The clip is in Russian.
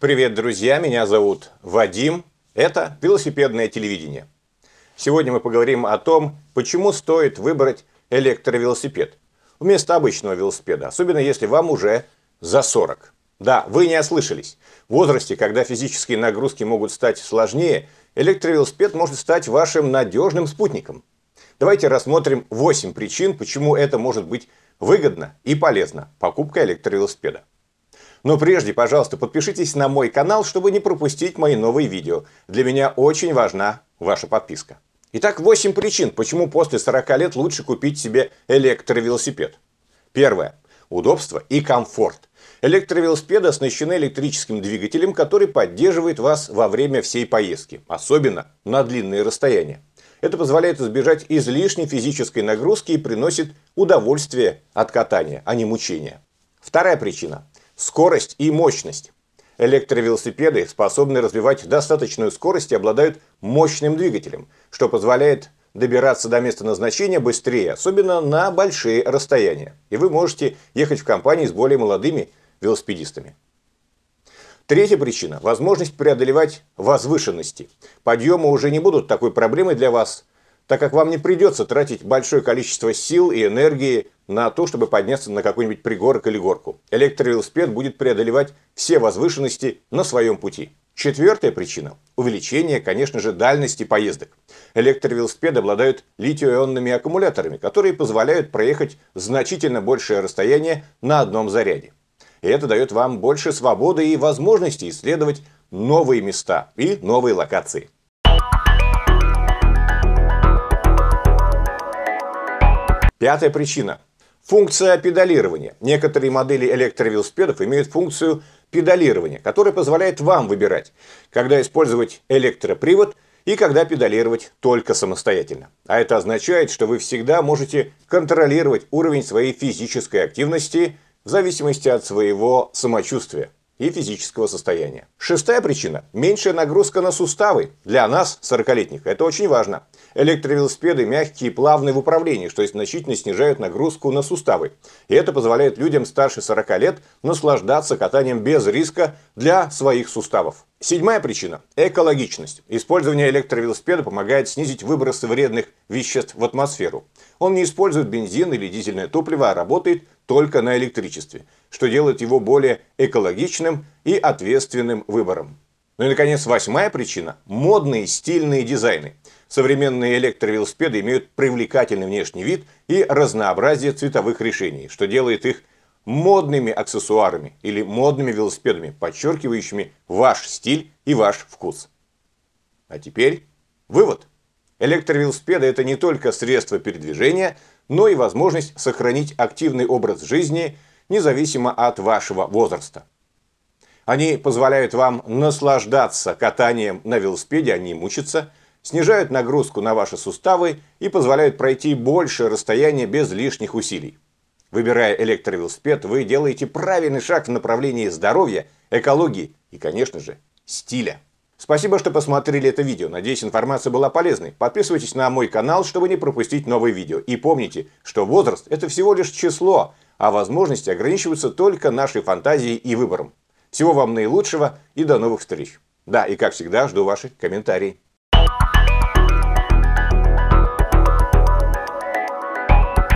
Привет, друзья! Меня зовут Вадим. Это велосипедное телевидение. Сегодня мы поговорим о том, почему стоит выбрать электровелосипед вместо обычного велосипеда, особенно если вам уже за 40. Да, вы не ослышались. В возрасте, когда физические нагрузки могут стать сложнее, электровелосипед может стать вашим надежным спутником. Давайте рассмотрим 8 причин, почему это может быть выгодно и полезно покупка электровелосипеда. Но прежде, пожалуйста, подпишитесь на мой канал, чтобы не пропустить мои новые видео. Для меня очень важна ваша подписка. Итак, 8 причин, почему после 40 лет лучше купить себе электровелосипед. Первое. Удобство и комфорт. Электровелосипеды оснащены электрическим двигателем, который поддерживает вас во время всей поездки, особенно на длинные расстояния. Это позволяет избежать излишней физической нагрузки и приносит удовольствие от катания, а не мучения. Вторая причина Скорость и мощность. Электровелосипеды способны развивать достаточную скорость и обладают мощным двигателем, что позволяет добираться до места назначения быстрее, особенно на большие расстояния. И вы можете ехать в компании с более молодыми велосипедистами. Третья причина – возможность преодолевать возвышенности. Подъемы уже не будут такой проблемой для вас, так как вам не придется тратить большое количество сил и энергии на то, чтобы подняться на какой-нибудь пригорок или горку. Электровелосипед будет преодолевать все возвышенности на своем пути. Четвертая причина – увеличение, конечно же, дальности поездок. Электровелосипеды обладают литио-ионными аккумуляторами, которые позволяют проехать значительно большее расстояние на одном заряде. И это дает вам больше свободы и возможности исследовать новые места и новые локации. Пятая причина Функция педалирования. Некоторые модели электровелосипедов имеют функцию педалирования, которая позволяет вам выбирать, когда использовать электропривод и когда педалировать только самостоятельно. А это означает, что вы всегда можете контролировать уровень своей физической активности в зависимости от своего самочувствия и физического состояния. Шестая причина – меньшая нагрузка на суставы. Для нас, 40-летних, это очень важно – Электровелосипеды мягкие и плавные в управлении, что есть значительно снижают нагрузку на суставы. И это позволяет людям старше 40 лет наслаждаться катанием без риска для своих суставов. Седьмая причина – экологичность. Использование электровелосипеда помогает снизить выбросы вредных веществ в атмосферу. Он не использует бензин или дизельное топливо, а работает только на электричестве, что делает его более экологичным и ответственным выбором. Ну и, наконец, восьмая причина – модные стильные дизайны. Современные электровелосипеды имеют привлекательный внешний вид и разнообразие цветовых решений, что делает их модными аксессуарами или модными велосипедами, подчеркивающими ваш стиль и ваш вкус. А теперь вывод. Электровелосипеды – это не только средство передвижения, но и возможность сохранить активный образ жизни независимо от вашего возраста. Они позволяют вам наслаждаться катанием на велосипеде, они не мучиться, снижают нагрузку на ваши суставы и позволяют пройти большее расстояние без лишних усилий. Выбирая электровелосипед, вы делаете правильный шаг в направлении здоровья, экологии и, конечно же, стиля. Спасибо, что посмотрели это видео. Надеюсь, информация была полезной. Подписывайтесь на мой канал, чтобы не пропустить новые видео. И помните, что возраст – это всего лишь число, а возможности ограничиваются только нашей фантазией и выбором. Всего вам наилучшего и до новых встреч. Да, и как всегда жду ваши комментарии.